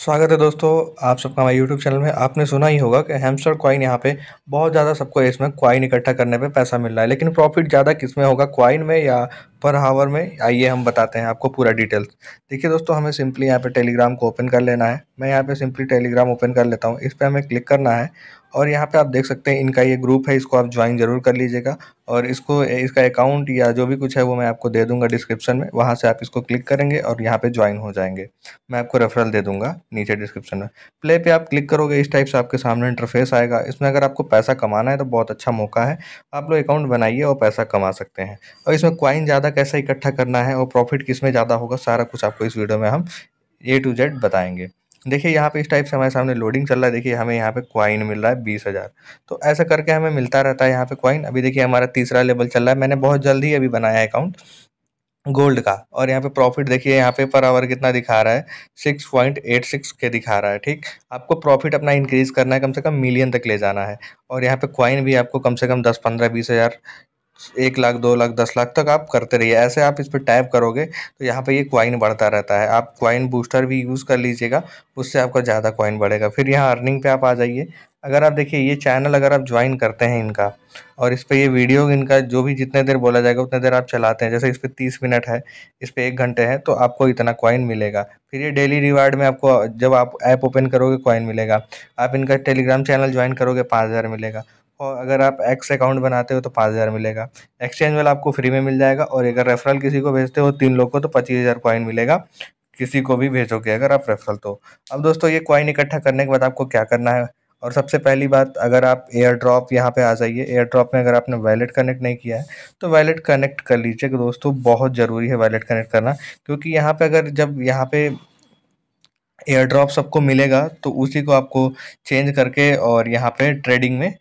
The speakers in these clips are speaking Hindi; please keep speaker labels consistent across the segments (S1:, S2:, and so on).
S1: स्वागत है दोस्तों आप सबका हमारे यूट्यूब चैनल में आपने सुना ही होगा कि हेमस्टर कॉइन यहाँ पे बहुत ज़्यादा सबको इसमें क्वाइन इकट्ठा करने पे पैसा मिल रहा है लेकिन प्रॉफिट ज़्यादा किस में होगा क्वाइन में या पर हावर में आइए हम बताते हैं आपको पूरा डिटेल्स देखिए दोस्तों हमें सिंपली यहाँ पे टेलीग्राम को ओपन कर लेना है मैं यहाँ पे सिंपली टेलीग्राम ओपन कर लेता हूँ इस पर हमें क्लिक करना है और यहाँ पे आप देख सकते हैं इनका ये ग्रुप है इसको आप ज्वाइन जरूर कर लीजिएगा और इसको इसका अकाउंट या जो भी कुछ है वो मैं आपको दे दूंगा डिस्क्रिप्शन में वहाँ से आप इसको क्लिक करेंगे और यहाँ पर ज्वाइन हो जाएंगे मैं आपको रेफरल दे दूँगा नीचे डिस्क्रिप्शन में प्ले पर आप क्लिक करोगे इस टाइप से आपके सामने इंटरफेस आएगा इसमें अगर आपको पैसा कमाना है तो बहुत अच्छा मौका है आप लोग अकाउंट बनाइए और पैसा कमा सकते हैं और इसमें क्वाइन ज़्यादा ज़्यादा कैसा इकट्ठा करना है और प्रॉफिट किस में ज़्यादा होगा सारा कुछ आपको इस वीडियो में हम ए टू जेड बताएंगे देखिए यहाँ पे इस टाइप से हमारे सामने लोडिंग चल रहा है देखिए हमें यहाँ पे क्वाइन मिल रहा है बीस हज़ार तो ऐसा करके हमें मिलता रहता है यहाँ पे क्वाइन अभी देखिए हमारा तीसरा लेवल चल रहा है मैंने बहुत जल्दी अभी बनाया अकाउंट गोल्ड का और यहाँ पे प्रॉफिट देखिए यहाँ पे पर आवर कितना दिखा रहा है सिक्स पॉइंट एट सिक्स के दिखा रहा है ठीक आपको प्रॉफिट अपना इंक्रीज़ करना है कम से कम मिलियन तक ले जाना है और यहाँ पे क्वाइन भी आपको कम से कम दस पंद्रह बीस हज़ार एक लाख दो लाख दस लाख तक आप करते रहिए ऐसे आप इस पर टैप करोगे तो यहाँ पे ये क्वाइन बढ़ता रहता है आप क्वाइन बूस्टर भी यूज़ कर लीजिएगा उससे आपका ज़्यादा क्वाइन बढ़ेगा फिर यहाँ अर्निंग पे आप आ जाइए अगर आप देखिए ये चैनल अगर आप ज्वाइन करते हैं इनका और इस पर ये वीडियो इनका जो भी जितने देर बोला जाएगा उतने देर आप चलाते हैं जैसे इस पर तीस मिनट है इस पर एक घंटे है तो आपको इतना कॉइन मिलेगा फिर ये डेली रिवार्ड में आपको जब आप ऐप ओपन करोगे कॉइन मिलेगा आप इनका टेलीग्राम चैनल ज्वाइन करोगे पाँच हज़ार मिलेगा और अगर आप एक्स अकाउंट बनाते हो तो पाँच हज़ार मिलेगा एक्सचेंज वाला आपको फ्री में मिल जाएगा और अगर रेफरल किसी को भेजते हो तीन लोग को तो पच्चीस हज़ार कॉइन मिलेगा किसी को भी भेजोगे अगर आप रेफरल तो अब दोस्तों ये कॉइन इकट्ठा करने के बाद आपको क्या करना है और सबसे पहली बात अगर आप एयर ड्रॉप यहाँ पर आ जाइए एयर ड्रॉप में अगर आपने वैलेट कनेक्ट नहीं किया है तो वैलेट कनेक्ट कर लीजिए दोस्तों बहुत ज़रूरी है वैलेट कनेक्ट करना क्योंकि यहाँ पर अगर जब यहाँ पर एयर ड्रॉप सबको मिलेगा तो उसी को आपको चेंज करके और यहाँ पे ट्रेडिंग में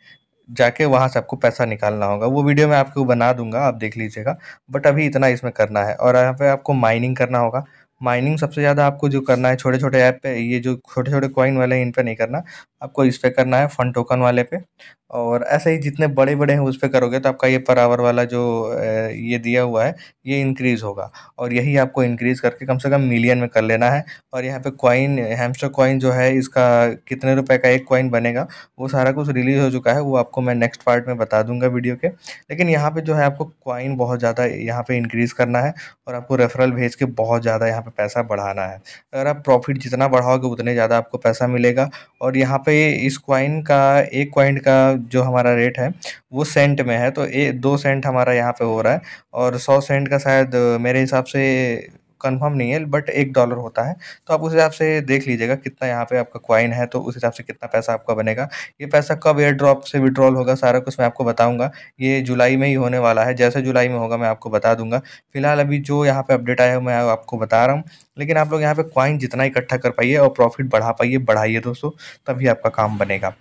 S1: जाके वहाँ से आपको पैसा निकालना होगा वो वीडियो मैं आपको बना दूंगा आप देख लीजिएगा बट अभी इतना इसमें करना है और यहाँ पे आपको माइनिंग करना होगा माइनिंग सबसे ज़्यादा आपको जो करना है छोटे छोटे ऐप पे ये जो छोटे छोटे कॉइन वाले हैं इन पर नहीं करना आपको इस पे करना है फंड टोकन वाले पे और ऐसे ही जितने बड़े बड़े हैं उस पर करोगे तो आपका ये पर आवर वाला जो ये दिया हुआ है ये इंक्रीज़ होगा और यही आपको इंक्रीज़ करके कम से कम मिलियन में कर लेना है और यहाँ पे कॉइन हैमस्टर कॉइन जो है इसका कितने रुपए का एक कॉइन बनेगा वो सारा कुछ रिलीज़ हो चुका है वो आपको मैं नेक्स्ट पार्ट में बता दूंगा वीडियो के लेकिन यहाँ पर जो है आपको कॉइन बहुत ज़्यादा यहाँ पर इंक्रीज़ करना है और आपको रेफरल भेज के बहुत ज़्यादा यहाँ पर पैसा बढ़ाना है अगर आप प्रॉफिट जितना बढ़ाओगे उतने ज़्यादा आपको पैसा मिलेगा और यहाँ पर इस कॉइन का एक कॉइन का जो हमारा रेट है वो सेंट में है तो ए दो सेंट हमारा यहाँ पे हो रहा है और सौ सेंट का शायद मेरे हिसाब से कंफर्म नहीं है बट एक डॉलर होता है तो आप उस हिसाब से देख लीजिएगा कितना यहाँ पे आपका क्वाइन है तो उस हिसाब से कितना पैसा आपका बनेगा ये पैसा कब एयर ड्रॉप से विड्रॉल होगा सारा कुछ मैं आपको बताऊंगा ये जुलाई में ही होने वाला है जैसे जुलाई में होगा मैं आपको बता दूंगा फिलहाल अभी जो यहाँ पे अपडेट आया है मैं आपको बता रहा हूँ लेकिन आप लोग यहाँ पर क्वाइन जितना इकट्ठा कर पाइए और प्रॉफिट बढ़ा पाइए बढ़ाइए दोस्तों तभी आपका काम बनेगा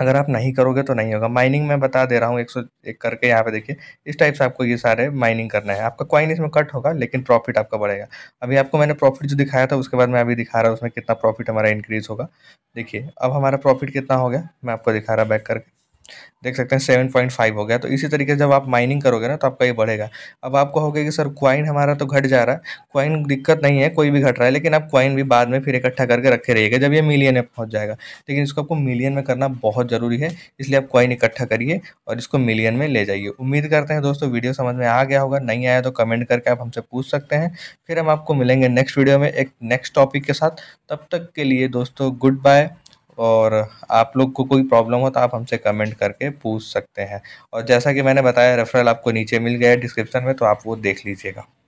S1: अगर आप नहीं करोगे तो नहीं होगा माइनिंग मैं बता दे रहा हूँ एक सौ एक करके यहाँ पे देखिए इस टाइप से आपको ये सारे माइनिंग करना है आपका कॉइन इसमें कट होगा लेकिन प्रॉफिट आपका बढ़ेगा अभी आपको मैंने प्रॉफिट जो दिखाया था उसके बाद मैं अभी दिखा रहा हूँ उसमें कितना प्रॉफिट हमारा इंक्रीज होगा देखिए अब हमारा प्रॉफिट कितना हो गया मैं आपको दिखा रहा बैक करके देख सकते हैं सेवन पॉइंट फाइव हो गया तो इसी तरीके से जब आप माइनिंग करोगे ना तो आपका ये बढ़ेगा अब आप कहोगे कि सर क्वाइन हमारा तो घट जा रहा है क्वाइन दिक्कत नहीं है कोई भी घट रहा है लेकिन आप क्वाइन भी बाद में फिर इकट्ठा करके रखे रहिएगा जब ये मिलियन में पहुंच जाएगा लेकिन इसको आपको मिलियन में करना बहुत ज़रूरी है इसलिए आप क्वाइन इकट्ठा करिए और इसको मिलियन में ले जाइए उम्मीद करते हैं दोस्तों वीडियो समझ में आ गया होगा नहीं आया तो कमेंट करके आप हमसे पूछ सकते हैं फिर हम आपको मिलेंगे नेक्स्ट वीडियो में एक नेक्स्ट टॉपिक के साथ तब तक के लिए दोस्तों गुड बाय और आप लोग को कोई प्रॉब्लम हो तो आप हमसे कमेंट करके पूछ सकते हैं और जैसा कि मैंने बताया रेफरल आपको नीचे मिल गया है डिस्क्रिप्शन में तो आप वो देख लीजिएगा